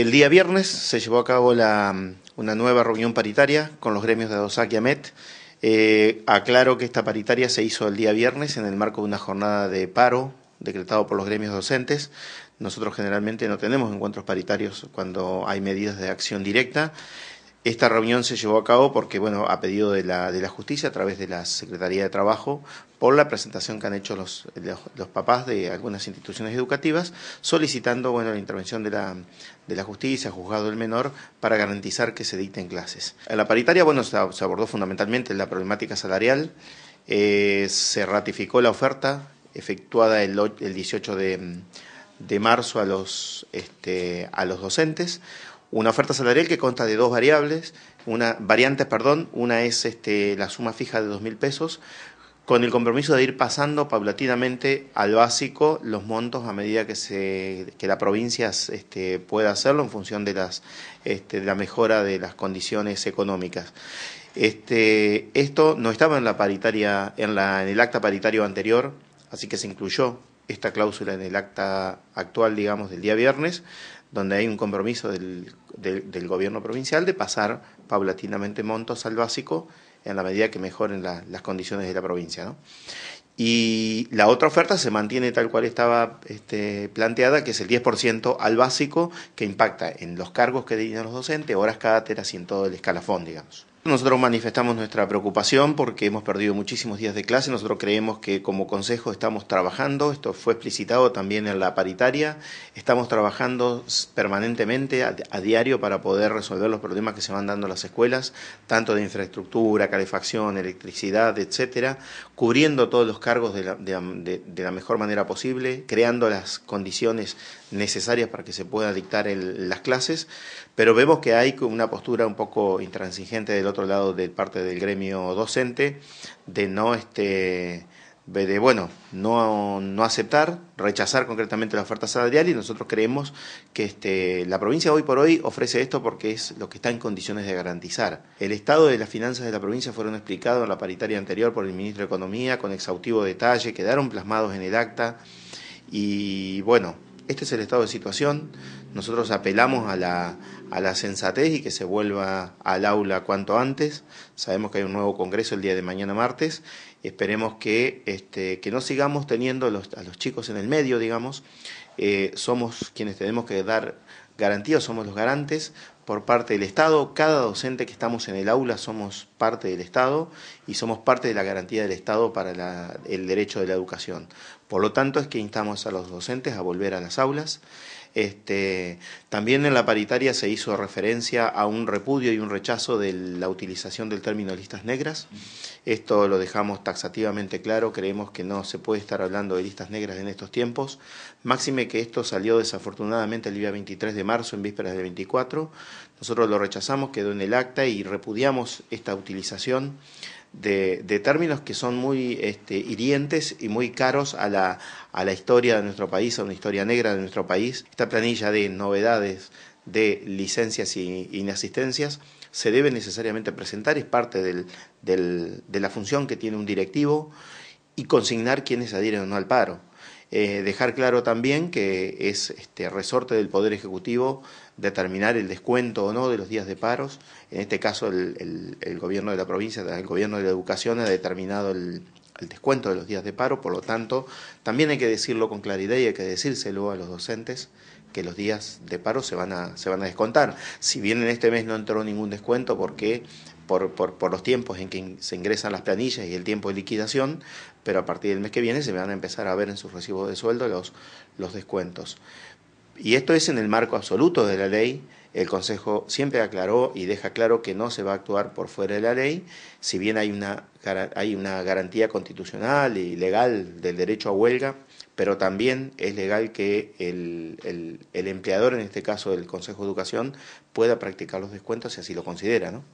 El día viernes se llevó a cabo la, una nueva reunión paritaria con los gremios de ADOSAC y AMET. Eh, aclaro que esta paritaria se hizo el día viernes en el marco de una jornada de paro decretado por los gremios docentes. Nosotros generalmente no tenemos encuentros paritarios cuando hay medidas de acción directa esta reunión se llevó a cabo porque, bueno, a pedido de la, de la justicia, a través de la Secretaría de Trabajo, por la presentación que han hecho los, los, papás de algunas instituciones educativas, solicitando bueno, la intervención de la, justicia, juzgado el menor, para garantizar que se dicten clases. En la paritaria, bueno, se, abordó fundamentalmente la problemática salarial, eh, se ratificó la oferta efectuada el, el 18 de, marzo a los, este, a los docentes, una oferta salarial que consta de dos variables, una, variantes, perdón, una es este, la suma fija de 2.000 pesos, con el compromiso de ir pasando paulatinamente al básico los montos a medida que, se, la provincia este, pueda hacerlo en función de, las, este, la mejora de las condiciones económicas. esto no estaba en la paritaria, en, la, en el acta paritario anterior, así que se incluyó esta cláusula en el acta actual, digamos, del día viernes, donde hay un compromiso del, gobierno provincial de pasar paulatinamente montos al básico en la medida que mejoren las condiciones de la provincia. Y la otra oferta se mantiene tal cual estaba este, planteada, que es el 10% al básico, que impacta en los cargos que tienen los docentes, horas teras y en todo el escalafón, digamos. Nosotros manifestamos nuestra preocupación porque hemos perdido muchísimos días de clase. Nosotros creemos que como consejo estamos trabajando, esto fue explicitado también en la paritaria, estamos trabajando permanentemente a, diario para poder resolver los problemas que se van dando en las escuelas, tanto de infraestructura, calefacción, electricidad, etcétera, cubriendo todos los cargos de la, mejor manera posible, creando las condiciones necesarias para que se pueda dictar las clases, pero vemos que hay una postura un poco intransigente de los otro lado de parte del gremio docente de no este de bueno no, no aceptar rechazar concretamente la oferta salarial y nosotros creemos que este, la provincia hoy por hoy ofrece esto porque es lo que está en condiciones de garantizar. El estado de las finanzas de la provincia fueron explicados en la paritaria anterior por el ministro de Economía con exhaustivo detalle, quedaron plasmados en el acta y bueno, este es el estado de situación. Nosotros apelamos a la, a la sensatez y que se vuelva al aula cuanto antes. Sabemos que hay un nuevo congreso el día de mañana martes. Esperemos que, este, que no sigamos teniendo a los chicos en el medio, digamos. Eh, somos quienes tenemos que dar garantías, somos los garantes por parte del Estado. Cada docente que estamos en el aula somos parte del Estado y somos parte de la garantía del Estado para el derecho de la educación. Por lo tanto, es que instamos a los docentes a volver a las aulas. Este, también en la paritaria se hizo referencia a un repudio y un rechazo de la utilización del término listas negras. Esto lo dejamos taxativamente claro, creemos que no se puede estar hablando de listas negras en estos tiempos. Máxime que esto salió desafortunadamente el día 23 de marzo, en vísperas del 24. Nosotros lo rechazamos, quedó en el acta y repudiamos esta utilización de, términos que son muy este, hirientes y muy caros a la, a la historia de nuestro país, a una historia negra de nuestro país. Esta planilla de novedades, de licencias y inasistencias se debe necesariamente presentar, es parte del, de la función que tiene un directivo y consignar quiénes adhieren o no al paro. Eh, dejar claro también que es este, resorte del Poder Ejecutivo determinar el descuento o no de los días de paros. En este caso, el, gobierno de la provincia, el gobierno de la educación, ha determinado el, descuento de los días de paro, por lo tanto, también hay que decirlo con claridad y hay que decírselo a los docentes que los días de paro se van a, se van a descontar. Si bien en este mes no entró ningún descuento porque por, los tiempos en que se ingresan las planillas y el tiempo de liquidación, pero a partir del mes que viene se van a empezar a ver en sus recibos de sueldo los, los descuentos. Y esto es en el marco absoluto de la ley. El Consejo siempre aclaró y deja claro que no se va a actuar por fuera de la ley, si bien hay una, hay una garantía constitucional y legal del derecho a huelga, pero también es legal que el, empleador, en este caso el Consejo de Educación, pueda practicar los descuentos si así lo considera. ¿no?